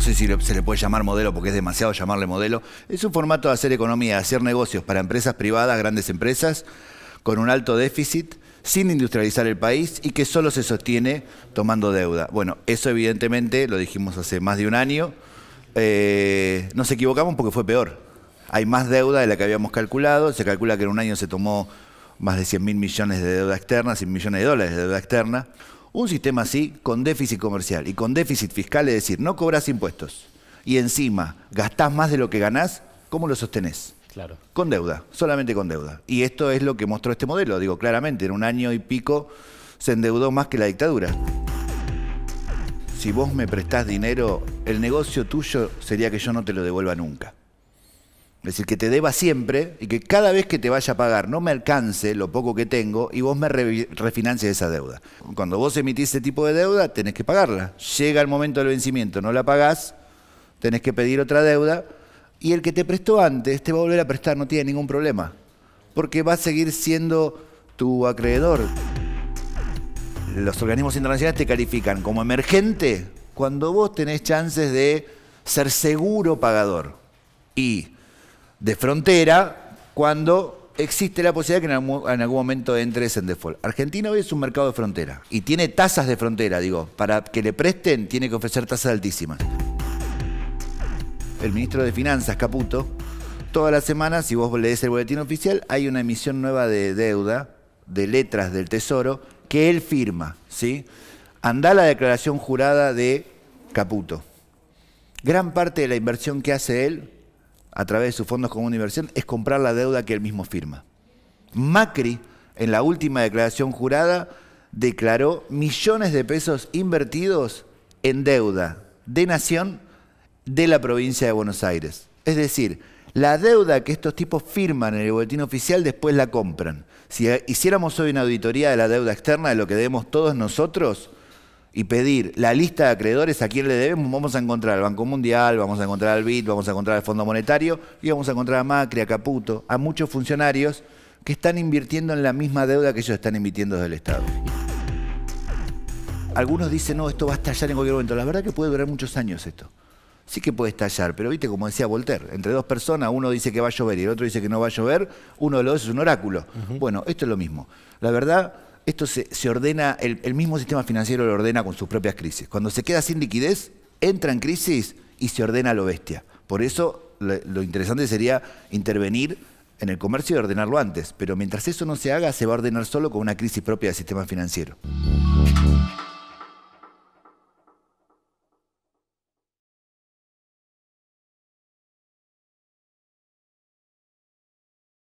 no sé si se le puede llamar modelo porque es demasiado llamarle modelo, es un formato de hacer economía, de hacer negocios para empresas privadas, grandes empresas, con un alto déficit, sin industrializar el país y que solo se sostiene tomando deuda. Bueno, eso evidentemente lo dijimos hace más de un año. Eh, nos equivocamos porque fue peor. Hay más deuda de la que habíamos calculado. Se calcula que en un año se tomó más de 100 mil millones de deuda externa, 100 millones de dólares de deuda externa. Un sistema así, con déficit comercial y con déficit fiscal, es decir, no cobras impuestos y encima gastás más de lo que ganás, ¿cómo lo sostenés? Claro. Con deuda, solamente con deuda. Y esto es lo que mostró este modelo. Digo, claramente, en un año y pico se endeudó más que la dictadura. Si vos me prestás dinero, el negocio tuyo sería que yo no te lo devuelva nunca. Es decir, que te deba siempre y que cada vez que te vaya a pagar no me alcance lo poco que tengo y vos me refinancies esa deuda. Cuando vos emitís ese tipo de deuda, tenés que pagarla. Llega el momento del vencimiento, no la pagás, tenés que pedir otra deuda y el que te prestó antes te va a volver a prestar, no tiene ningún problema, porque va a seguir siendo tu acreedor. Los organismos internacionales te califican como emergente cuando vos tenés chances de ser seguro pagador. Y de frontera cuando existe la posibilidad que en algún, momento entres en default. Argentina hoy es un mercado de frontera y tiene tasas de frontera, digo, para que le presten tiene que ofrecer tasas altísimas. El ministro de Finanzas, Caputo, todas las semanas, si vos lees el boletín oficial, hay una emisión nueva de deuda, de letras del Tesoro, que él firma, ¿sí? anda la declaración jurada de Caputo. Gran parte de la inversión que hace él a través de sus fondos como de inversión es comprar la deuda que él mismo firma. Macri, en la última declaración jurada, declaró millones de pesos invertidos en deuda de nación de la provincia de Buenos Aires. Es decir, la deuda que estos tipos firman en el boletín oficial después la compran. Si hiciéramos hoy una auditoría de la deuda externa de lo que debemos todos nosotros, y pedir la lista de acreedores a quién le debemos, vamos a encontrar al Banco Mundial, vamos a encontrar al BID, vamos a encontrar al Fondo Monetario y vamos a encontrar a Macri, a Caputo, a muchos funcionarios que están invirtiendo en la misma deuda que ellos están emitiendo desde el Estado. Algunos dicen, no, esto va a estallar en cualquier momento. La verdad que puede durar muchos años esto. Sí que puede estallar, pero viste, como decía Voltaire, entre dos personas, uno dice que va a llover y el otro dice que no va a llover, uno de los dos es un oráculo. Bueno, esto es lo mismo. La verdad, esto se, ordena, el, mismo sistema financiero lo ordena con sus propias crisis. Cuando se queda sin liquidez, entra en crisis y se ordena lo bestia. Por eso lo interesante sería intervenir en el comercio y ordenarlo antes. Pero mientras eso no se haga, se va a ordenar solo con una crisis propia del sistema financiero.